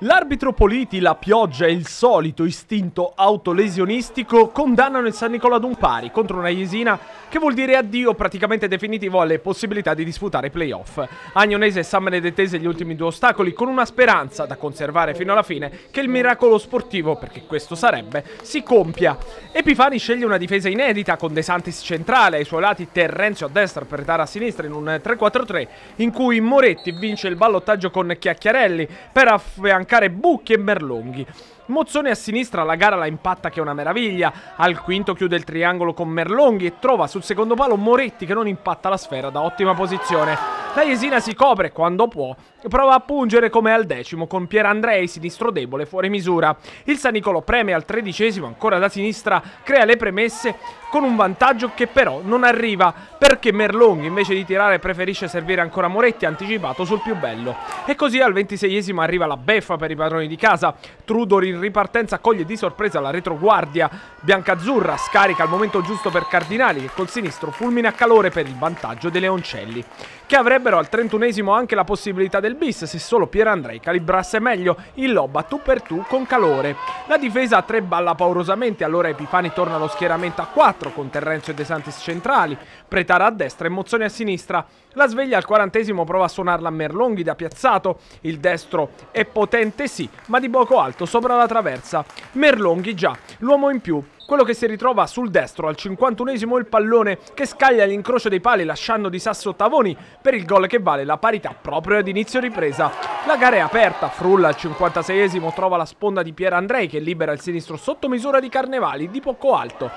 L'arbitro Politi, la pioggia e il solito istinto autolesionistico condannano il San Nicola ad un pari contro una Jesina che vuol dire addio praticamente definitivo alle possibilità di disputare i playoff. Agnonese e San Benedettese gli ultimi due ostacoli con una speranza da conservare fino alla fine che il miracolo sportivo, perché questo sarebbe, si compia. Epifani sceglie una difesa inedita con De Santis centrale ai suoi lati Terrenzio a destra per dare a sinistra in un 3-4-3 in cui Moretti vince il ballottaggio con Chiacchiarelli per affiancare mancare buchi e merlonghi. Mozzone a sinistra la gara la impatta che è una meraviglia. Al quinto chiude il triangolo con Merlonghi e trova sul secondo palo Moretti che non impatta la sfera da ottima posizione. La Jesina si copre quando può, prova a pungere come al decimo con Pier Andrei, sinistro debole fuori misura. Il San Nicolò preme al tredicesimo ancora da sinistra, crea le premesse con un vantaggio che però non arriva perché Merlonghi invece di tirare preferisce servire ancora Moretti anticipato sul più bello. E così al ventiseiesimo arriva la beffa per i padroni di casa. Trudor in in ripartenza coglie di sorpresa la retroguardia biancazzurra, scarica al momento giusto per Cardinali che col sinistro fulmina a calore per il vantaggio dei Leoncelli, che avrebbero al 31 anche la possibilità del bis se solo Pierandrei calibrasse meglio il lob a tu per tu con calore. La difesa a tre balla paurosamente, allora Epifani torna allo schieramento a 4 con Terrenzio e De Santis centrali, Pretara a destra e Mozzoni a sinistra. La sveglia al quarantesimo prova a suonarla a Merlonghi da piazzato, il destro è potente sì, ma di poco alto sopra la alla traversa. Merlonghi già, l'uomo in più, quello che si ritrova sul destro al 51esimo il pallone che scaglia l'incrocio dei pali lasciando di sasso Tavoni per il gol che vale la parità proprio ad inizio ripresa. La gara è aperta, Frulla al 56esimo trova la sponda di Pier Andrei che libera il sinistro sotto misura di Carnevali di poco alto.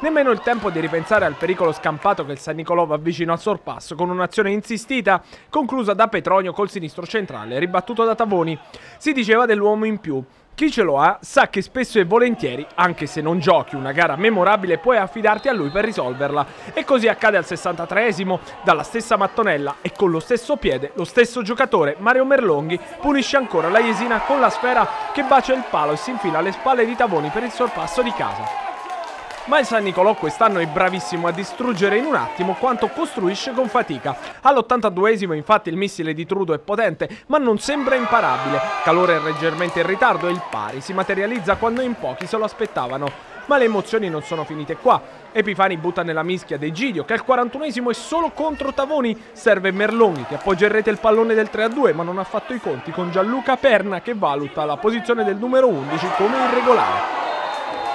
Nemmeno il tempo di ripensare al pericolo scampato che il San Nicolò va vicino al sorpasso con un'azione insistita conclusa da Petronio col sinistro centrale ribattuto da Tavoni. Si diceva dell'uomo in più, chi ce lo ha sa che spesso e volentieri, anche se non giochi una gara memorabile, puoi affidarti a lui per risolverla. E così accade al 63esimo, dalla stessa mattonella e con lo stesso piede, lo stesso giocatore, Mario Merlonghi, punisce ancora la Jesina con la sfera che bacia il palo e si infila alle spalle di Tavoni per il sorpasso di casa ma il San Nicolò quest'anno è bravissimo a distruggere in un attimo quanto costruisce con fatica. All'82esimo infatti il missile di Trudo è potente, ma non sembra imparabile. Calore è leggermente in ritardo e il pari si materializza quando in pochi se lo aspettavano. Ma le emozioni non sono finite qua. Epifani butta nella mischia De Gidio che al 41esimo è solo contro Tavoni. Serve Merloni, che appoggia in rete il pallone del 3-2 ma non ha fatto i conti con Gianluca Perna che valuta la posizione del numero 11 come irregolare.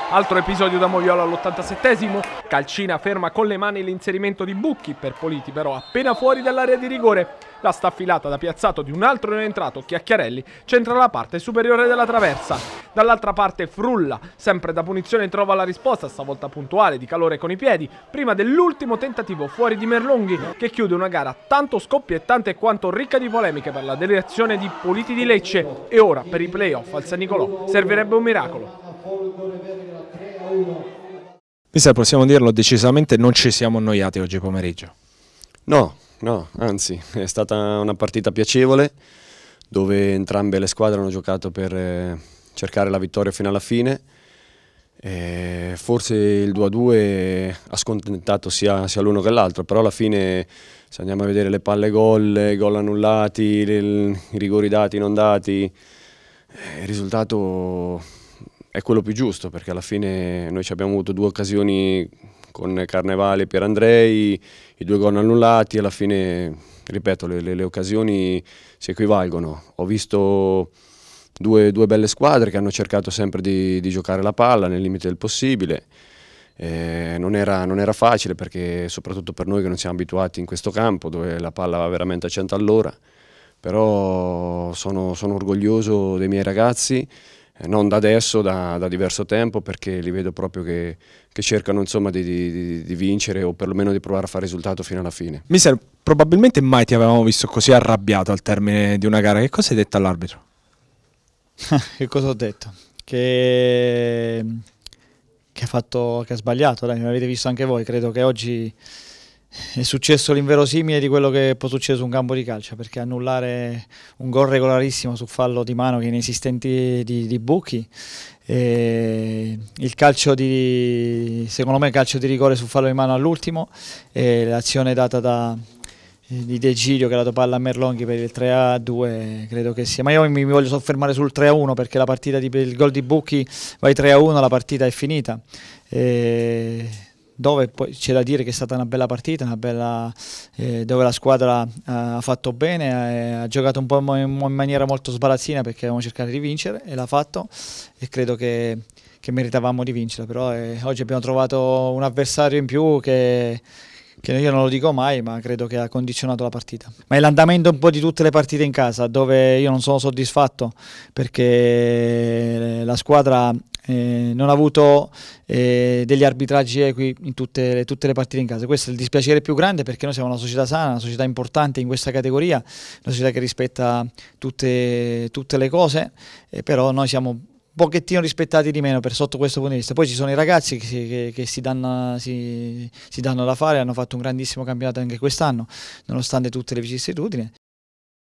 Altro episodio da Moiola all'87esimo, Calcina ferma con le mani l'inserimento di Bucchi, per Politi però appena fuori dall'area di rigore. La staffilata da piazzato di un altro non entrato, Chiacchiarelli, centra la parte superiore della traversa. Dall'altra parte Frulla, sempre da punizione trova la risposta, stavolta puntuale, di calore con i piedi, prima dell'ultimo tentativo fuori di Merlunghi, che chiude una gara tanto scoppiettante quanto ricca di polemiche per la delegazione di Politi di Lecce. E ora, per i playoff al San Nicolò, servirebbe un miracolo. Folgore Verga 3 a 1. Mister, possiamo dirlo, decisamente non ci siamo annoiati oggi pomeriggio. No, no, anzi, è stata una partita piacevole dove entrambe le squadre hanno giocato per eh, cercare la vittoria fino alla fine. E forse il 2-2 ha scontentato sia, sia l'uno che l'altro, però alla fine se andiamo a vedere le palle gol, gol annullati, i rigori dati non dati, eh, il risultato è quello più giusto perché alla fine noi abbiamo avuto due occasioni con Carnevale e Pierandrei, i due gol annullati, alla fine, ripeto, le, le, le occasioni si equivalgono. Ho visto due, due, belle squadre che hanno cercato sempre di, di giocare la palla nel limite del possibile. Eh, non, era, non, era, facile perché soprattutto per noi che non siamo abituati in questo campo dove la palla va veramente a 100 all'ora, però sono, sono orgoglioso dei miei ragazzi eh, non da adesso, da, da, diverso tempo, perché li vedo proprio che, che cercano insomma, di, di, di, vincere o perlomeno di provare a fare risultato fino alla fine. Mister, probabilmente mai ti avevamo visto così arrabbiato al termine di una gara. Che cosa hai detto all'arbitro? che cosa ho detto? Che, che, ha, fatto, che ha sbagliato, dai, mi avete visto anche voi, credo che oggi è successo l'inverosimile di quello che può succedere su un campo di calcio perché annullare un gol regolarissimo su fallo di mano che è inesistente di, di buchi il calcio di secondo me il calcio di rigore su fallo di mano all'ultimo l'azione data da, eh, di De Giglio che ha dato palla a Merlonghi per il 3-2 credo che sia ma io mi voglio soffermare sul 3-1 perché la partita di, il gol di Bucchi vai 3-1 la partita è finita e dove poi c'è da dire che è stata una bella partita, una bella, eh, dove la squadra eh, ha fatto bene, eh, ha giocato un po' in, in maniera molto sbarazzina perché avevamo cercato di vincere e l'ha fatto e credo che, che meritavamo di vincere, però eh, oggi abbiamo trovato un avversario in più che che io non lo dico mai, ma credo che ha condizionato la partita. Ma è l'andamento un po' di tutte le partite in casa, dove io non sono soddisfatto perché eh, la squadra eh, non ha avuto eh, degli arbitraggi equi in tutte le, tutte le, partite in casa. Questo è il dispiacere più grande perché noi siamo una società sana, una società importante in questa categoria, una società che rispetta tutte, tutte le cose, eh, però noi siamo pochettino rispettati di meno per sotto questo punto di vista. Poi ci sono i ragazzi che, che, che si, danno, si, si danno, da fare, hanno fatto un grandissimo campionato anche quest'anno, nonostante tutte le vicissitudini.